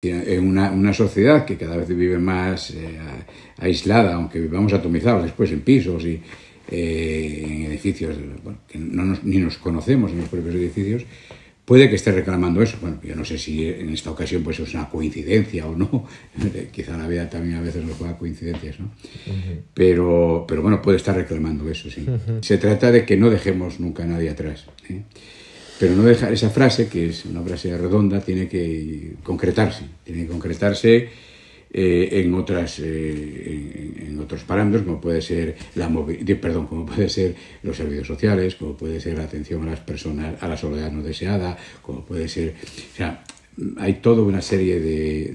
en una, una, sociedad que cada vez vive más eh, aislada, aunque vivamos atomizados después en pisos y eh, en edificios que no ni nos conocemos en los propios edificios, puede que esté reclamando eso. Bueno, yo no sé si en esta ocasión pues es una coincidencia o no, quizá la vida también a veces nos juega coincidencias, ¿no? pero, pero bueno, puede estar reclamando eso, sí. Se trata de que no dejemos nunca a nadie atrás. ¿eh? pero no dejar esa frase, que es una frase redonda, tiene que concretarse, tiene que concretarse eh, en, otras, eh, en, otros parámetros, como puede ser la perdón, como puede ser los servicios sociales, como puede ser la atención a las personas, a la soledad no deseada, como puede ser, o sea, hay toda una serie de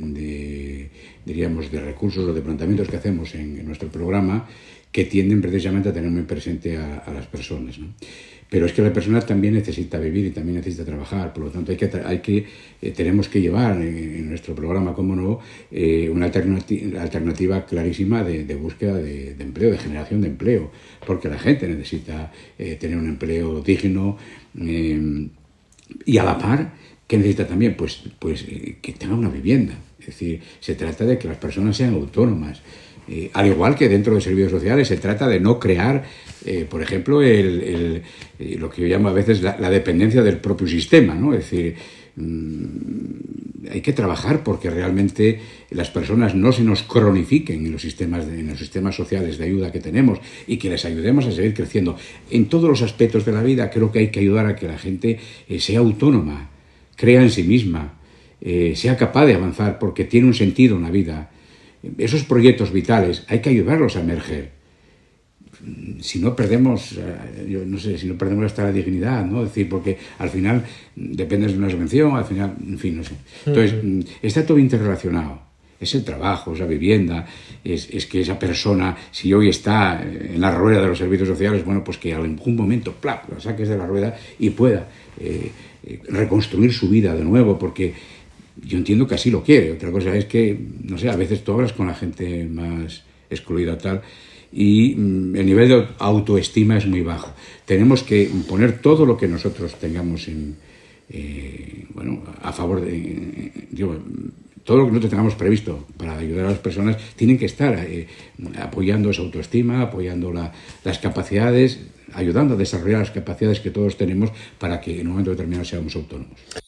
diríamos, de recursos o de planteamientos que hacemos en, nuestro programa que tienden precisamente a tener muy presente a, las personas. ¿no? Pero es que la persona también necesita vivir y también necesita trabajar, por lo tanto hay que, hay que eh, tenemos que llevar en, nuestro programa, como no, eh, una alternativa, clarísima de, búsqueda de, empleo, de generación de empleo, porque la gente necesita eh, tener un empleo digno em, y a la par ¿Qué necesita también? Pues, pues eh, que tenga una vivienda. Es decir, se trata de que las personas sean autónomas. Eh, al igual que dentro de servicios sociales, se trata de no crear, eh, por ejemplo, el, lo que yo llamo a veces la, dependencia del propio sistema, ¿no? Es decir, mm, hay que trabajar porque realmente las personas no se nos cronifiquen en los, sistemas de, los sistemas sociales de ayuda que tenemos y que les ayudemos a seguir creciendo. En todos los aspectos de la vida creo que hay que ayudar a que la gente sea autónoma, crea en sí misma, eh, sea capaz de avanzar porque tiene un sentido en la vida. Esos proyectos vitales hay que ayudarlos a emerger. Si no perdemos, eh, yo no sé, si no perdemos hasta la dignidad, ¿no? Es decir, porque al final dependes de una subvención, al final, en fin, no sé. Entonces, mm, está todo interrelacionado es el trabajo, es la vivienda, es, que esa persona, si hoy está en la rueda de los servicios sociales, bueno, pues que en algún momento, plap, la saques de la rueda y pueda eh, eh, reconstruir su vida de nuevo, porque yo entiendo que así lo quiere. Otra cosa es que, no sé, a veces tú hablas con la gente más excluida tal y mm, el nivel de autoestima es muy bajo. Tenemos que poner todo lo que nosotros tengamos en, eh, bueno, a favor de, todo lo que nosotros tengamos previsto para ayudar a las personas tiene que estar eh, apoyando esa autoestima, apoyando las capacidades, ayudando a desarrollar las capacidades que todos tenemos para que en un momento determinado seamos autónomos.